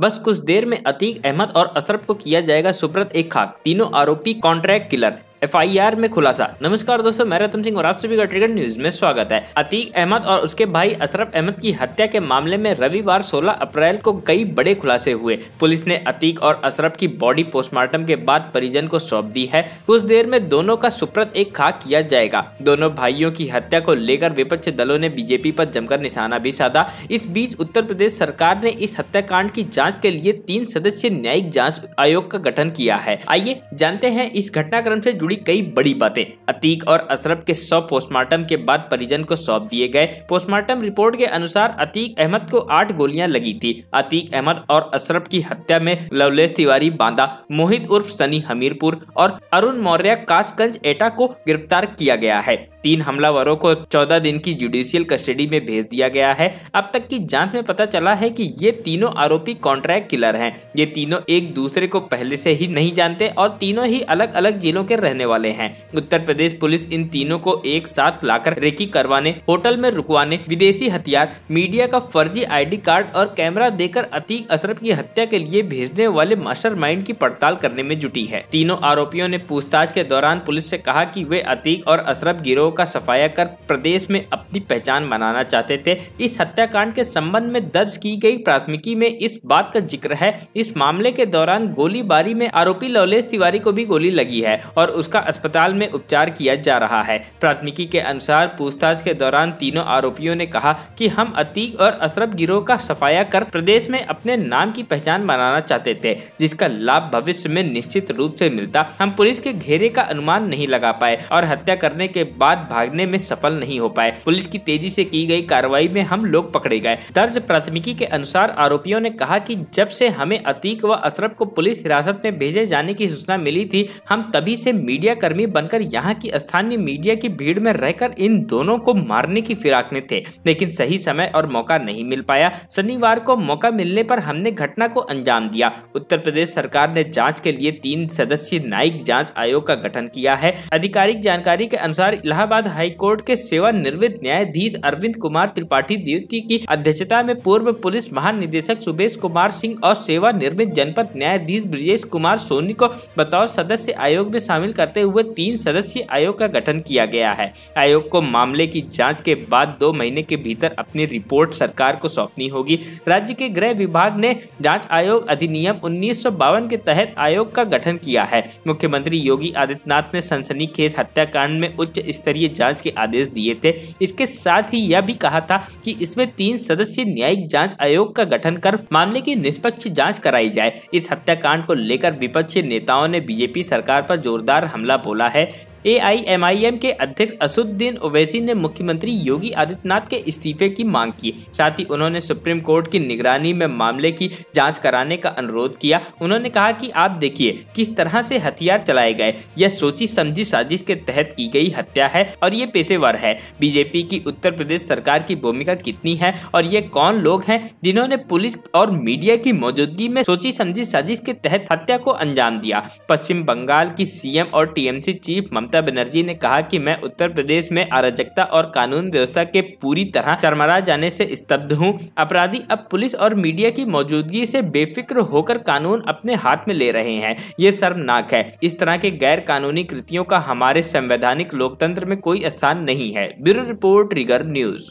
बस कुछ देर में अतीक अहमद और अशरफ को किया जाएगा सुब्रत एक खाक तीनों आरोपी कॉन्ट्रैक्ट किलर एफआईआर में खुलासा नमस्कार दोस्तों मैं रतन सिंह और आप सभी का ट्रिगर न्यूज में स्वागत है अतीक अहमद और उसके भाई अशरफ अहमद की हत्या के मामले में रविवार 16 अप्रैल को कई बड़े खुलासे हुए पुलिस ने अतीक और अशरफ की बॉडी पोस्टमार्टम के बाद परिजन को सौंप दी है कुछ देर में दोनों का सुप्रत एक खा किया जाएगा दोनों भाइयों की हत्या को लेकर विपक्षी दलों ने बीजेपी आरोप जमकर निशाना भी साधा इस बीच उत्तर प्रदेश सरकार ने इस हत्याकांड की जाँच के लिए तीन सदस्यीय न्यायिक जाँच आयोग का गठन किया है आइए जानते हैं इस घटनाक्रम ऐसी जुड़ी कई बड़ी बातें अतीक और अशरफ के सौ पोस्टमार्टम के बाद परिजन को सौंप दिए गए पोस्टमार्टम रिपोर्ट के अनुसार अतीक अहमद को आठ गोलियां लगी थी अतीक अहमद और अशरफ की हत्या में लवलेश तिवारी बांदा मोहित उर्फ सनी हमीरपुर और अरुण मौर्य कासगंज एटा को गिरफ्तार किया गया है तीन हमलावरों को चौदह दिन की जुडिशियल कस्टडी में भेज दिया गया है अब तक की जांच में पता चला है कि ये तीनों आरोपी कॉन्ट्रैक्ट किलर हैं ये तीनों एक दूसरे को पहले से ही नहीं जानते और तीनों ही अलग अलग जिलों के रहने करने वाले हैं उत्तर प्रदेश पुलिस इन तीनों को एक साथ लाकर रेकी करवाने होटल में रुकवाने विदेशी हथियार मीडिया का फर्जी आईडी कार्ड और कैमरा देकर अतीक अशरफ की हत्या के लिए भेजने वाले मास्टर की पड़ताल करने में जुटी है तीनों आरोपियों ने पूछताछ के दौरान पुलिस ऐसी कहा की वे अतीक और अशरफ गिरोह का सफाया कर प्रदेश में अपनी पहचान बनाना चाहते थे इस हत्याकांड के संबंध में दर्ज की गई प्राथमिकी में इस बात का जिक्र है इस मामले के दौरान गोलीबारी में आरोपी लवलेश तिवारी को भी गोली लगी है और उस उसका अस्पताल में उपचार किया जा रहा है प्राथमिकी के अनुसार पूछताछ के दौरान तीनों आरोपियों ने कहा कि हम अतीक और अशरफ गिरोह का सफाया कर प्रदेश में अपने नाम की पहचान बनाना चाहते थे जिसका लाभ भविष्य में निश्चित रूप से मिलता हम पुलिस के घेरे का अनुमान नहीं लगा पाए और हत्या करने के बाद भागने में सफल नहीं हो पाए पुलिस की तेजी से की गई कार्रवाई में हम लोग पकड़े गए दर्ज प्राथमिकी के अनुसार आरोपियों ने कहा कि जब से हमें अतीक व अशरफ को पुलिस हिरासत में भेजे जाने की सूचना मिली थी हम तभी से मीडिया मीडिया कर्मी बनकर यहाँ की स्थानीय मीडिया की भीड़ में रहकर इन दोनों को मारने की फिराक में थे लेकिन सही समय और मौका नहीं मिल पाया शनिवार को मौका मिलने पर हमने घटना को अंजाम दिया उत्तर प्रदेश सरकार ने जांच के लिए तीन सदस्यीय न्यायिक जांच आयोग का गठन किया है आधिकारिक जानकारी के अनुसार इलाहाबाद हाईकोर्ट के सेवानिवृत्त न्यायाधीश अरविंद कुमार त्रिपाठी द्वितीय की अध्यक्षता में पूर्व पुलिस महानिदेशक सुबेश कुमार सिंह और निर्मित जनपद न्यायाधीश ब्रजेश कुमार सोनी को बतौर सदस्य आयोग में शामिल कर करते हुए तीन सदस्यीय आयोग का गठन किया गया है आयोग को मामले की जांच के बाद दो महीने के भीतर अपनी रिपोर्ट सरकार को सौंपनी होगी राज्य के गृह विभाग ने जांच आयोग अधिनियम उन्नीस के तहत आयोग का गठन किया है मुख्यमंत्री योगी आदित्यनाथ ने खेस हत्याकांड में उच्च स्तरीय जाँच के आदेश दिए थे इसके साथ ही यह भी कहा था की इसमें तीन सदस्यीय न्यायिक जाँच आयोग का गठन कर मामले की निष्पक्ष जाँच कराई जाए इस हत्याकांड को लेकर विपक्षी नेताओं ने बीजेपी सरकार पर जोरदार हमला बोला है एआईएमआईएम के अध्यक्ष असुद्दीन ओवैसी ने मुख्यमंत्री योगी आदित्यनाथ के इस्तीफे की मांग की साथ ही उन्होंने सुप्रीम कोर्ट की निगरानी में मामले की जांच कराने का अनुरोध किया उन्होंने कहा कि आप देखिए किस तरह से हथियार चलाए गए यह सोची समझी साजिश के तहत की गई हत्या है और ये पेशेवर है बीजेपी की उत्तर प्रदेश सरकार की भूमिका कितनी है और ये कौन लोग हैं जिन्होंने पुलिस और मीडिया की मौजूदगी में सोची समझी साजिश के तहत हत्या को अंजाम दिया पश्चिम बंगाल की सीएम और टीएमसी चीफ ममता ममता बनर्जी ने कहा कि मैं उत्तर प्रदेश में अराजकता और कानून व्यवस्था के पूरी तरह चरमरा जाने से स्तब्ध हूँ अपराधी अब पुलिस और मीडिया की मौजूदगी से बेफिक्र होकर कानून अपने हाथ में ले रहे हैं ये शर्मनाक है इस तरह के गैर कानूनी कृतियों का हमारे संवैधानिक लोकतंत्र में कोई स्थान नहीं है ब्यूरो रिपोर्ट रिगर न्यूज